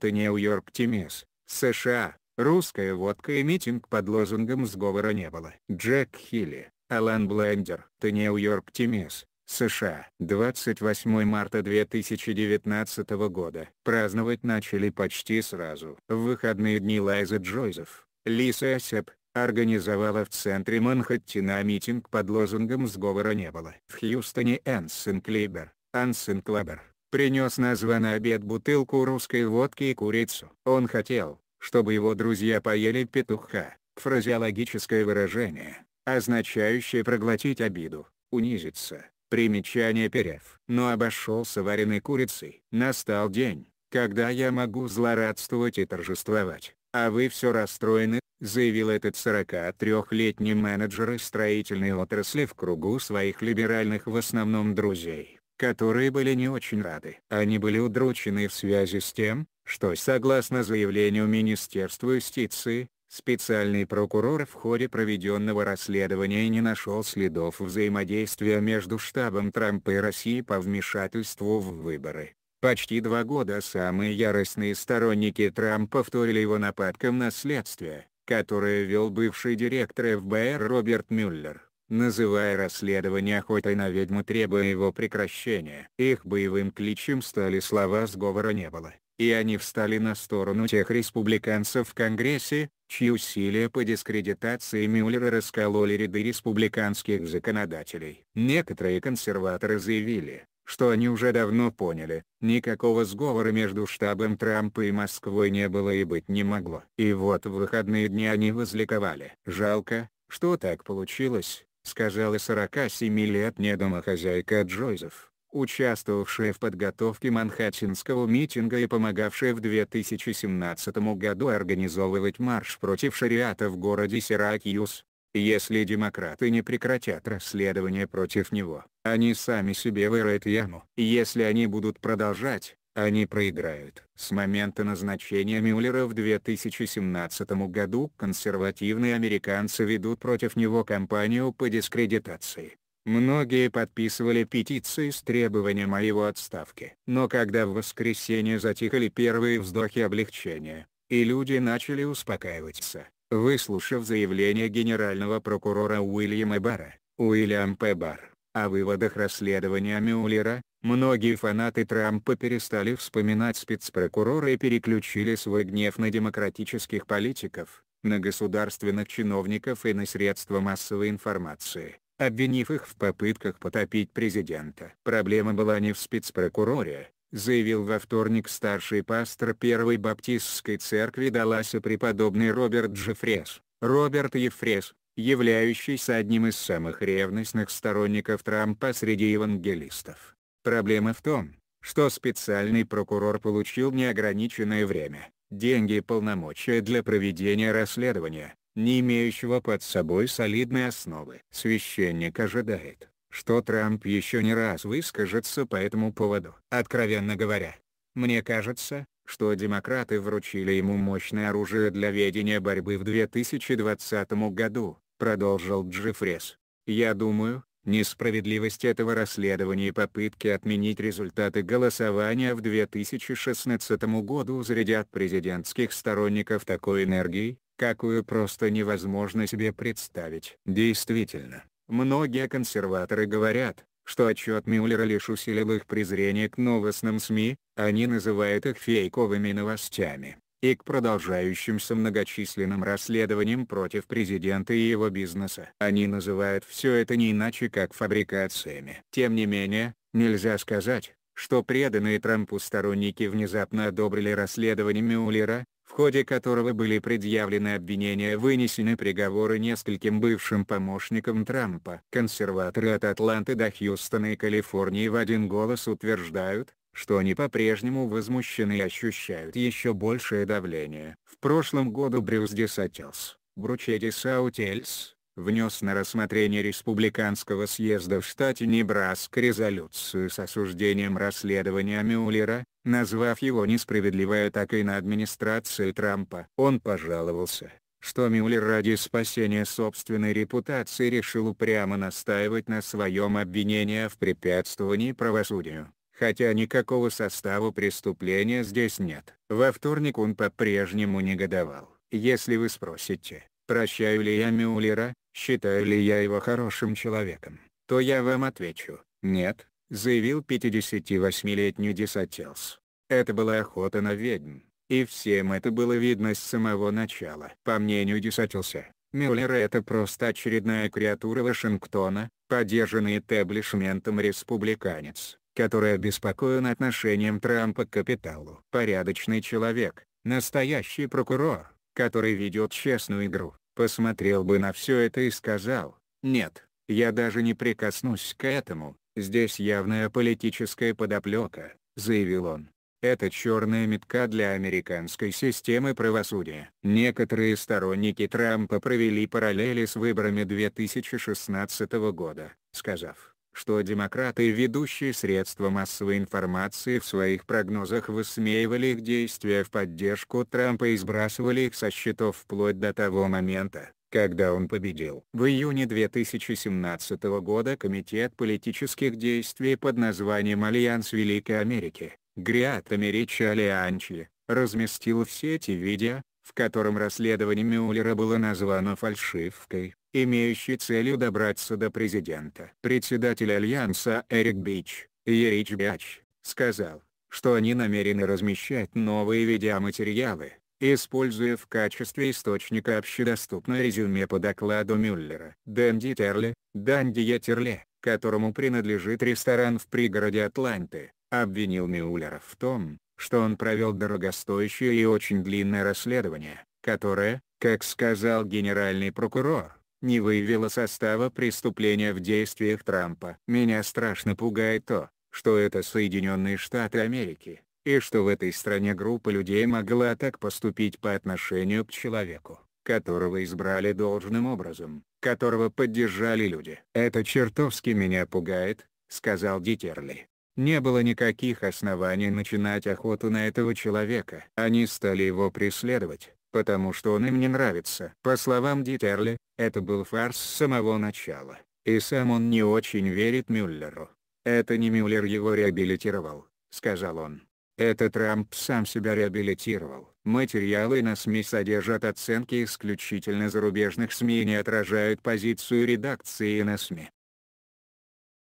The Нью Йорк Times, США, русская водка и митинг под лозунгом сговора не было. Джек Хилли, Алан Блендер, The Нью Йорк Times, США. 28 марта 2019 года. Праздновать начали почти сразу. В выходные дни Лайза Джойзеф, Лиса Осеп, организовала в центре Манхэттена митинг под лозунгом «Сговора не было». В Хьюстоне Энсен Клибер, Ансен Клабер, принес на званый обед бутылку русской водки и курицу. Он хотел, чтобы его друзья поели петуха, фразеологическое выражение, означающее проглотить обиду, унизиться, примечание перев. Но обошелся вареной курицей. Настал день, когда я могу злорадствовать и торжествовать, а вы все расстроены, заявил этот 43-летний менеджер из строительной отрасли в кругу своих либеральных в основном друзей которые были не очень рады. Они были удручены в связи с тем, что согласно заявлению Министерства юстиции, специальный прокурор в ходе проведенного расследования не нашел следов взаимодействия между штабом Трампа и России по вмешательству в выборы. Почти два года самые яростные сторонники Трампа вторили его нападкам на следствие, которое вел бывший директор ФБР Роберт Мюллер называя расследование охотой на ведьму требуя его прекращения. Их боевым кличем стали слова «сговора не было», и они встали на сторону тех республиканцев в Конгрессе, чьи усилия по дискредитации Мюллера раскололи ряды республиканских законодателей. Некоторые консерваторы заявили, что они уже давно поняли, никакого сговора между штабом Трампа и Москвой не было и быть не могло. И вот в выходные дни они возликовали. Жалко, что так получилось, сказала 47 лет не домохозяйка Джойзеф, участвовавшая в подготовке Манхэттенского митинга и помогавшая в 2017 году организовывать марш против шариата в городе Сиракьюс. Если демократы не прекратят расследование против него, они сами себе вырыют яму. Если они будут продолжать, они проиграют. С момента назначения Мюллера в 2017 году консервативные американцы ведут против него кампанию по дискредитации. Многие подписывали петиции с требованием о его отставке. Но когда в воскресенье затихли первые вздохи облегчения, и люди начали успокаиваться, выслушав заявление генерального прокурора Уильяма Барра, Уильям П. Барр о выводах расследования Мюллера, многие фанаты Трампа перестали вспоминать спецпрокурора и переключили свой гнев на демократических политиков, на государственных чиновников и на средства массовой информации, обвинив их в попытках потопить президента. Проблема была не в спецпрокуроре, заявил во вторник старший пастор Первой Баптистской церкви Даласа преподобный Роберт Джеффрес. Роберт Ефрес, являющийся одним из самых ревностных сторонников Трампа среди евангелистов. Проблема в том, что специальный прокурор получил неограниченное время, деньги и полномочия для проведения расследования, не имеющего под собой солидной основы. Священник ожидает, что Трамп еще не раз выскажется по этому поводу. Откровенно говоря, мне кажется, что демократы вручили ему мощное оружие для ведения борьбы в 2020 году, продолжил Джеффрес. Я думаю, несправедливость этого расследования и попытки отменить результаты голосования в 2016 году зарядят президентских сторонников такой энергией, какую просто невозможно себе представить. Действительно, многие консерваторы говорят, что отчет Мюллера лишь усилил их презрение к новостным СМИ, они называют их фейковыми новостями, и к продолжающимся многочисленным расследованиям против президента и его бизнеса. Они называют все это не иначе как фабрикациями. Тем не менее, нельзя сказать, что преданные Трампу сторонники внезапно одобрили расследование Мюллера, в ходе которого были предъявлены обвинения вынесены приговоры нескольким бывшим помощникам Трампа. Консерваторы от Атланты до Хьюстона и Калифорнии в один голос утверждают, что они по-прежнему возмущены и ощущают еще большее давление. В прошлом году Брюс Десатилс, Бруче Десаутельс, внес на рассмотрение Республиканского съезда в штате Небраск резолюцию с осуждением расследования Мюллера, назвав его несправедливой атакой на администрацию Трампа. Он пожаловался, что Мюллер ради спасения собственной репутации решил упрямо настаивать на своем обвинении в препятствовании правосудию хотя никакого состава преступления здесь нет. Во вторник он по-прежнему негодовал. Если вы спросите, прощаю ли я Мюллера, считаю ли я его хорошим человеком, то я вам отвечу, нет, заявил 58-летний Десателс. Это была охота на ведьм, и всем это было видно с самого начала. По мнению Десателса, Мюллер это просто очередная креатура Вашингтона, поддержанный этаблишментом республиканец, который обеспокоен отношением Трампа к капиталу. Порядочный человек, настоящий прокурор, который ведет честную игру, посмотрел бы на все это и сказал, «Нет, я даже не прикоснусь к этому, здесь явная политическая подоплека», — заявил он. Это черная метка для американской системы правосудия. Некоторые сторонники Трампа провели параллели с выборами 2016 года, сказав, что демократы и ведущие средства массовой информации в своих прогнозах высмеивали их действия в поддержку Трампа и сбрасывали их со счетов вплоть до того момента, когда он победил. В июне 2017 года Комитет политических действий под названием «Альянс Великой Америки» Гриат Америчи Альянчи) разместил в сети видео, в котором расследование Мюллера было названо фальшивкой, имеющий целью добраться до президента. Председатель Альянса Эрик Бич, Ерич Бич, сказал, что они намерены размещать новые видеоматериалы, используя в качестве источника общедоступное резюме по докладу Мюллера. Дэнди Терли, Дандия Терле, которому принадлежит ресторан в пригороде Атланты, обвинил Мюллера в том, что он провел дорогостоящее и очень длинное расследование, которое, как сказал генеральный прокурор, не выявила состава преступления в действиях Трампа. Меня страшно пугает то, что это Соединенные Штаты Америки, и что в этой стране группа людей могла так поступить по отношению к человеку, которого избрали должным образом, которого поддержали люди. «Это чертовски меня пугает», — сказал Дитерли. Не было никаких оснований начинать охоту на этого человека. Они стали его преследовать, потому что он им не нравится. По словам Дитерли, это был фарс с самого начала, и сам он не очень верит Мюллеру. «Это не Мюллер его реабилитировал», — сказал он. «Это Трамп сам себя реабилитировал. Материалы на СМИ содержат оценки исключительно зарубежных СМИ и не отражают позицию редакции на СМИ.